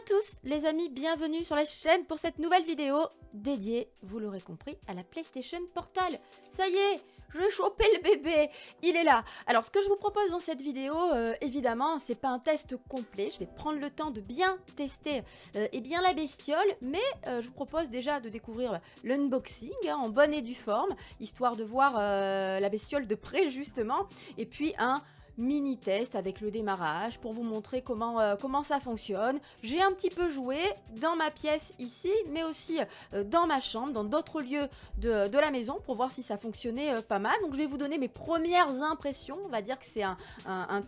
à tous les amis, bienvenue sur la chaîne pour cette nouvelle vidéo dédiée, vous l'aurez compris, à la PlayStation Portal. Ça y est, je choper le bébé, il est là. Alors ce que je vous propose dans cette vidéo, euh, évidemment, c'est pas un test complet, je vais prendre le temps de bien tester euh, et bien la bestiole, mais euh, je vous propose déjà de découvrir l'unboxing hein, en bonne et due forme, histoire de voir la bestiole de près justement, et puis un mini test avec le démarrage pour vous montrer comment, euh, comment ça fonctionne. J'ai un petit peu joué dans ma pièce ici, mais aussi euh, dans ma chambre, dans d'autres lieux de, la maison pour voir si ça fonctionnait euh, pas mal. Donc je vais vous donner mes premières impressions. On va dire que c'est un,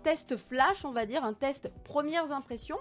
test flash, on va dire un test premières impressions.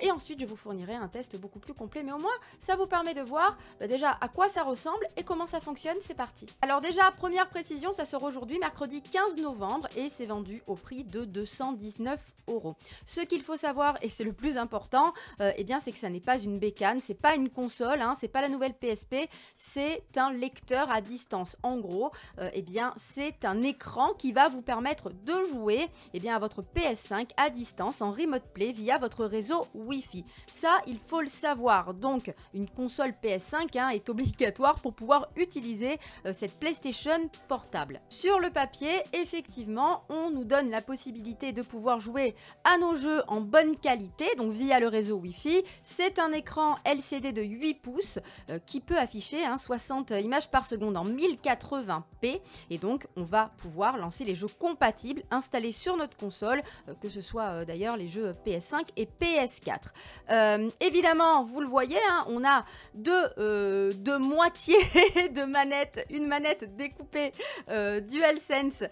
et ensuite je vous fournirai un test beaucoup plus complet, mais au moins ça vous permet de voir bah, déjà à quoi ça ressemble et comment ça fonctionne. C'est parti. Alors déjà, première précision, ça sort aujourd'hui mercredi 15 novembre et c'est vendu au prix de 219 euros. Ce qu'il faut savoir, et c'est le plus important, et euh, eh bien, c'est que ça n'est pas une bécane, c'est pas une console, hein, c'est pas la nouvelle PSP, c'est un lecteur à distance. En gros, et euh, eh bien, c'est un écran qui va vous permettre de jouer eh bien, à votre PS5 à distance en remote play via votre réseau Wi-Fi. Ça, il faut le savoir. Donc, une console PS5 hein, est obligatoire pour pouvoir utiliser euh, cette PlayStation portable. Sur le papier, effectivement, on nous donne la possibilité de pouvoir jouer à nos jeux en bonne qualité, donc via le réseau Wi-Fi. C'est un écran LCD de 8 pouces euh, qui peut afficher un hein, 60 images par seconde en 1080p. Et donc, on va pouvoir lancer les jeux compatibles installés sur notre console, euh, que ce soit euh, d'ailleurs les jeux PS5 et PS4. évidemment, vous le voyez, hein, on a deux, deux moitiés de manette une manette découpée DualSense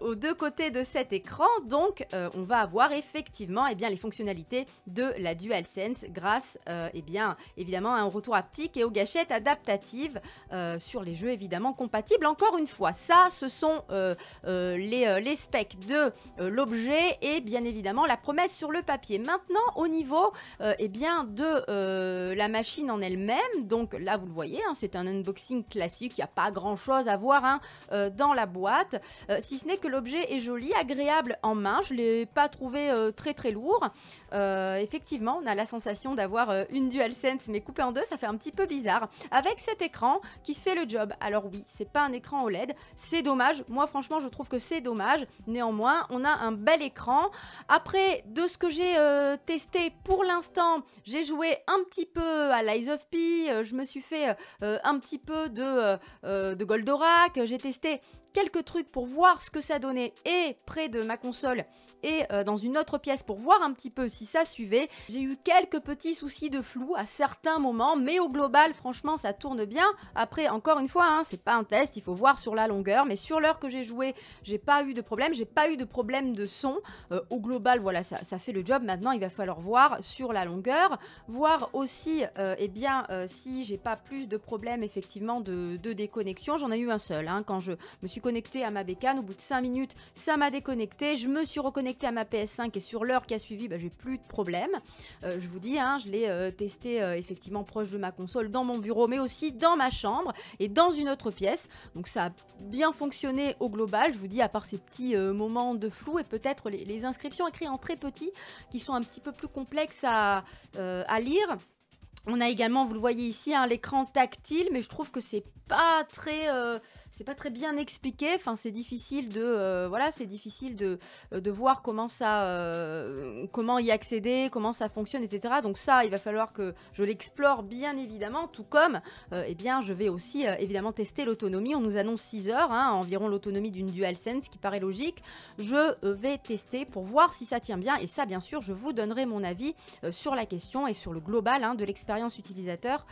aux deux côtés de cet écran donc, euh, on va avoir effectivement eh bien, les fonctionnalités de la DualSense grâce, euh, eh bien, évidemment, à un retour haptique et aux gâchettes adaptatives euh, sur les jeux évidemment compatibles. Encore une fois, ça, ce sont les, les, specs de l'objet et bien évidemment la promesse sur le papier. Maintenant, au niveau eh bien, de la machine en elle-même, donc là, vous le voyez, hein, c'est un unboxing classique, il n'y a pas grand-chose à voir hein, dans la boîte, si ce n'est que l'objet est joli, agréable en main. Je ne l'ai pas trouvé euh, très très lourd. Euh, effectivement, on a la sensation d'avoir euh, une DualSense mais coupée en deux, ça fait un petit peu bizarre. Avec cet écran qui fait le job. Alors oui, c'est pas un écran OLED, c'est dommage. Moi franchement, je trouve que c'est dommage. Néanmoins, on a un bel écran. Après, de ce que j'ai testé pour l'instant, j'ai joué un petit peu à Lies of P, je me suis fait un petit peu de, de Goldorak, j'ai testé quelques trucs pour voir ce que ça donnait et près de ma console et euh, dans une autre pièce pour voir un petit peu si ça suivait. J'ai eu quelques petits soucis de flou à certains moments, mais au global, franchement, ça tourne bien. Après, encore une fois, hein, c'est pas un test, il faut voir sur la longueur, mais sur l'heure que j'ai joué, j'ai pas eu de problème, j'ai pas eu de problème de son. Euh, au global, voilà, ça, fait le job. Maintenant, il va falloir voir sur la longueur, voir aussi, et euh, eh bien, si j'ai pas plus de problèmes effectivement de, déconnexion. J'en ai eu un seul, hein. quand je me suis connecté à ma bécane, au bout de 5 minutes, ça m'a déconnecté je me suis reconnectée à ma PS5 et sur l'heure qui a suivi, bah, j'ai plus de problème. Euh, je vous dis, hein, je l'ai euh, testé euh, effectivement proche de ma console, dans mon bureau, mais aussi dans ma chambre et dans une autre pièce. Donc ça a bien fonctionné au global. Je vous dis, à part ces petits moments de flou et peut-être les, inscriptions écrites en très petit qui sont un petit peu plus complexes à, lire. On a également, vous le voyez ici, hein, l'écran tactile, mais je trouve que c'est pas très c'est pas très bien expliqué. Enfin, c'est difficile de euh, voilà, c'est difficile de, euh, voir comment ça, euh, comment y accéder, comment ça fonctionne, etc. Donc ça, il va falloir que je l'explore bien évidemment. Tout comme, eh bien, je vais aussi évidemment tester l'autonomie. On nous annonce 6 heures hein, environ l'autonomie d'une DualSense, qui paraît logique. Je vais tester pour voir si ça tient bien. Et ça, bien sûr, je vous donnerai mon avis sur la question et sur le global hein, de l'expérience utilisateur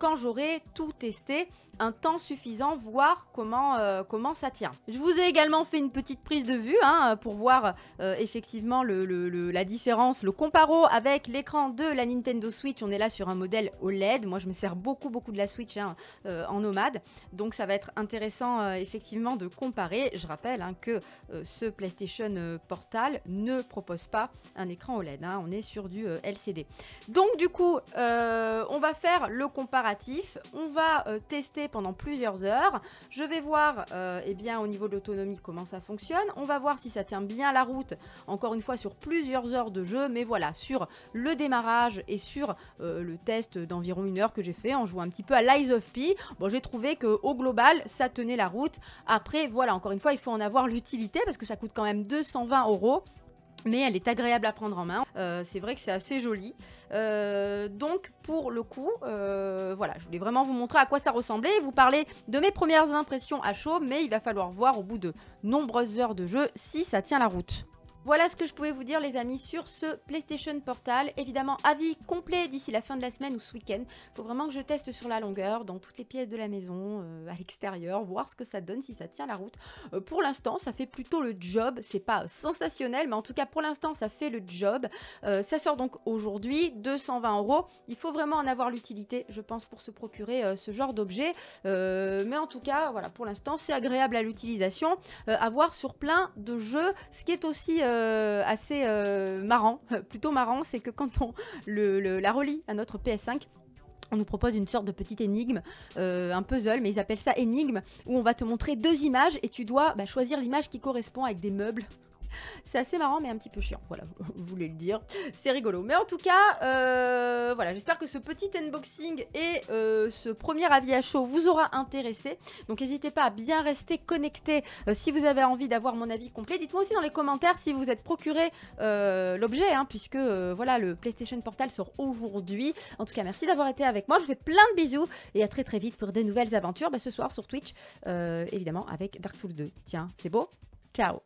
quand j'aurai tout testé, un temps suffisant, voire comment, euh, comment ça tient. Je vous ai également fait une petite prise de vue hein, pour voir euh, effectivement la différence, le comparo avec l'écran de la Nintendo Switch. On est là sur un modèle OLED. Moi, je me sers beaucoup, beaucoup de la Switch hein, euh, en nomade. Donc, ça va être intéressant effectivement de comparer. Je rappelle hein, que ce PlayStation Portal ne propose pas un écran OLED. On est sur du LCD. Donc, du coup, on va faire le comparatif. On va tester pendant plusieurs heures. Je vais voir euh, eh bien, au niveau de l'autonomie comment ça fonctionne. On va voir si ça tient bien la route, encore une fois sur plusieurs heures de jeu. Mais voilà, sur le démarrage et sur euh, le test d'environ une heure que j'ai fait en jouant un petit peu à l'Eyes of Pi, bon, j'ai trouvé que au global, ça tenait la route. Après, voilà, encore une fois, il faut en avoir l'utilité parce que ça coûte quand même 220 euros mais elle est agréable à prendre en main. Euh, c'est vrai que c'est assez joli. Euh, donc pour le coup, euh, voilà, je voulais vraiment vous montrer à quoi ça ressemblait et vous parler de mes premières impressions à chaud, mais il va falloir voir au bout de nombreuses heures de jeu si ça tient la route. Voilà ce que je pouvais vous dire les amis sur ce PlayStation Portal. Évidemment, avis complet d'ici la fin de la semaine ou ce week-end. Faut vraiment que je teste sur la longueur, dans toutes les pièces de la maison, euh, à l'extérieur, voir ce que ça donne, si ça tient la route. Euh, pour l'instant, ça fait plutôt le job. C'est pas sensationnel, mais en tout cas pour l'instant, ça fait le job. Euh, ça sort donc aujourd'hui, 220 euros. Il faut vraiment en avoir l'utilité, je pense, pour se procurer ce genre d'objet. mais en tout cas, voilà, pour l'instant, c'est agréable à l'utilisation. à voir sur plein de jeux, ce qui est aussi... Euh, assez euh, marrant, plutôt marrant, c'est que quand on le, la relie à notre PS5, on nous propose une sorte de petite énigme, euh, un puzzle, mais ils appellent ça énigme, où on va te montrer deux images et tu dois bah, choisir l'image qui correspond avec des meubles c'est assez marrant, mais un petit peu chiant. Voilà, vous voulez le dire. C'est rigolo. Mais en tout cas, euh, voilà, j'espère que ce petit unboxing et euh, ce premier avis à chaud vous aura intéressé. Donc n'hésitez pas à bien rester connecté euh, si vous avez envie d'avoir mon avis complet. Dites-moi aussi dans les commentaires si vous êtes procuré l'objet, hein, puisque voilà, le PlayStation Portal sort aujourd'hui. En tout cas, merci d'avoir été avec moi. Je vous fais plein de bisous et à très très vite pour des nouvelles aventures. Bah, ce soir sur Twitch, évidemment, avec Dark Souls 2. Tiens, c'est beau. Ciao